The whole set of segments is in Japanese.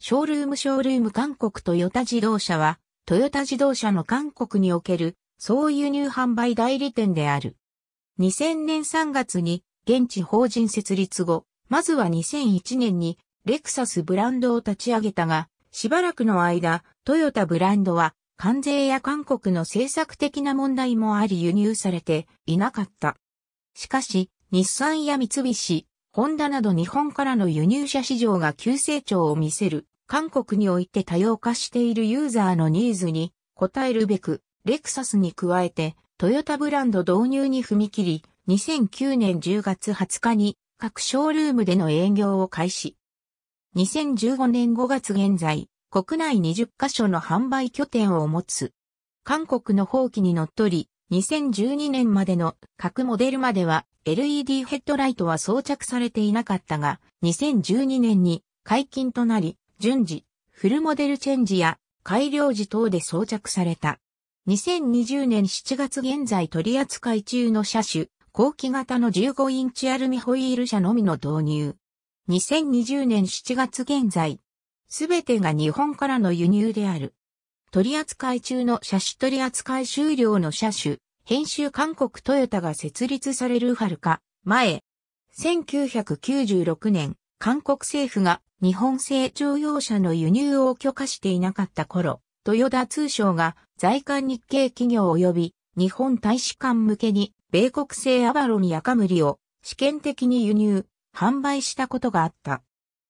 ショールームショールーム韓国トヨタ自動車は、トヨタ自動車の韓国における総輸入販売代理店である。2000年3月に現地法人設立後、まずは2001年にレクサスブランドを立ち上げたが、しばらくの間、トヨタブランドは関税や韓国の政策的な問題もあり輸入されていなかった。しかし、日産や三菱、ホンダなど日本からの輸入車市場が急成長を見せる、韓国において多様化しているユーザーのニーズに応えるべく、レクサスに加えて、トヨタブランド導入に踏み切り、2009年10月20日に各ショールームでの営業を開始。2015年5月現在、国内20カ所の販売拠点を持つ。韓国の法規にのっとり、2012年までの各モデルまでは LED ヘッドライトは装着されていなかったが、2012年に解禁となり、順次、フルモデルチェンジや改良時等で装着された。2020年7月現在取扱い中の車種、後期型の15インチアルミホイール車のみの導入。2020年7月現在、すべてが日本からの輸入である。取扱い中の車種取扱い終了の車種、編集韓国トヨタが設立されるはるか前、1996年、韓国政府が日本製乗用車の輸入を許可していなかった頃、豊田通商が在韓日系企業及び日本大使館向けに米国製アバロニアカムリを試験的に輸入、販売したことがあった。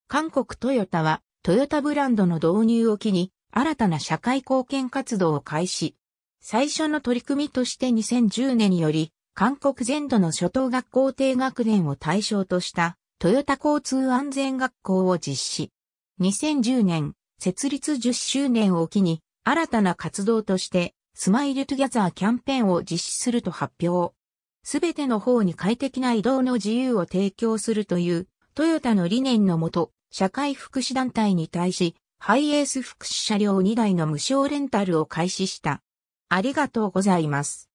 韓国トヨタはトヨタブランドの導入を機に新たな社会貢献活動を開始、最初の取り組みとして2010年により、韓国全土の初等学校低学年を対象とした、トヨタ交通安全学校を実施。2010年、設立10周年を機に、新たな活動として、スマイルトゥギャザーキャンペーンを実施すると発表。すべての方に快適な移動の自由を提供するという、トヨタの理念のもと、社会福祉団体に対し、ハイエース福祉車両2台の無償レンタルを開始した。ありがとうございます。